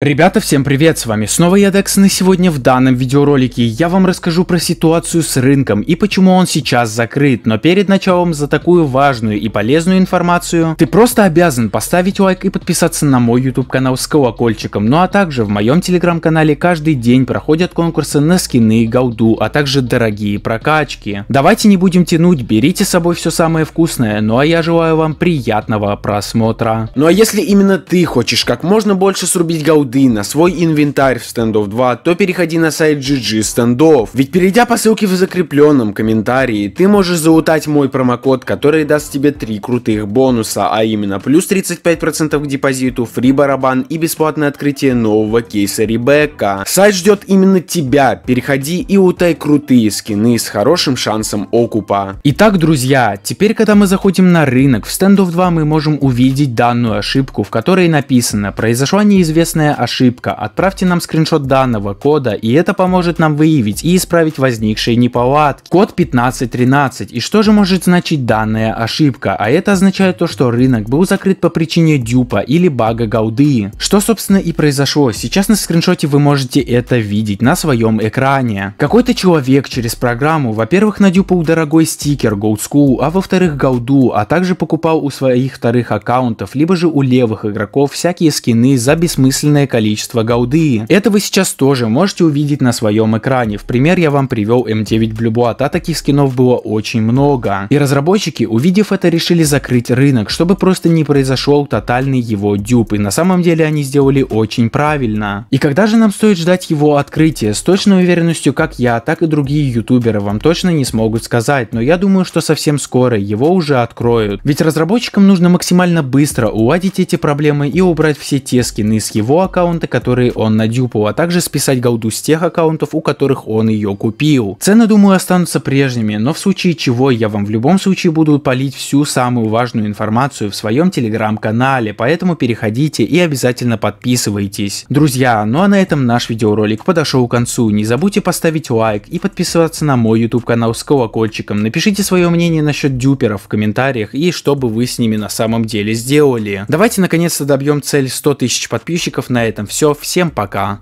Ребята, всем привет, с вами снова я Декс, и сегодня в данном видеоролике я вам расскажу про ситуацию с рынком и почему он сейчас закрыт, но перед началом за такую важную и полезную информацию ты просто обязан поставить лайк и подписаться на мой YouTube канал с колокольчиком, ну а также в моем телеграм-канале каждый день проходят конкурсы на скины и голду, а также дорогие прокачки. Давайте не будем тянуть, берите с собой все самое вкусное, ну а я желаю вам приятного просмотра. Ну а если именно ты хочешь как можно больше срубить голду, луды, на свой инвентарь в Standoff 2, то переходи на сайт GG Стендов. Ведь перейдя по ссылке в закрепленном комментарии, ты можешь заутать мой промокод, который даст тебе три крутых бонуса, а именно плюс 35% к депозиту, фри барабан и бесплатное открытие нового кейса Ребекка. Сайт ждет именно тебя, переходи и утай крутые скины с хорошим шансом окупа. Итак, друзья, теперь когда мы заходим на рынок, в Standoff 2 мы можем увидеть данную ошибку, в которой написано произошла неизвестная ошибка. Отправьте нам скриншот данного кода, и это поможет нам выявить и исправить возникшие неполадки. Код 1513. И что же может значить данная ошибка? А это означает то, что рынок был закрыт по причине дюпа или бага гауды. Что собственно и произошло. Сейчас на скриншоте вы можете это видеть на своем экране. Какой-то человек через программу, во-первых, надюпал дорогой стикер Gold School, а во-вторых, Гауду, а также покупал у своих вторых аккаунтов, либо же у левых игроков всякие скины за бессмысленное количество гаудии Это вы сейчас тоже можете увидеть на своем экране. В пример я вам привел M9 эм Bluebot, а таких скинов было очень много. И разработчики, увидев это, решили закрыть рынок, чтобы просто не произошел тотальный его дюп. И на самом деле они сделали очень правильно. И когда же нам стоит ждать его открытия? С точной уверенностью как я, так и другие ютуберы вам точно не смогут сказать, но я думаю, что совсем скоро его уже откроют. Ведь разработчикам нужно максимально быстро уладить эти проблемы и убрать все те скины с его аккаунта, аккаунты, которые он надюпал, а также списать голду с тех аккаунтов, у которых он ее купил. Цены, думаю, останутся прежними, но в случае чего я вам в любом случае буду палить всю самую важную информацию в своем телеграм-канале, поэтому переходите и обязательно подписывайтесь. Друзья, ну а на этом наш видеоролик подошел к концу. Не забудьте поставить лайк и подписываться на мой YouTube канал с колокольчиком. Напишите свое мнение насчет дюперов в комментариях и что бы вы с ними на самом деле сделали. Давайте наконец-то добьем цель 100 тысяч подписчиков на этом все. Всем пока.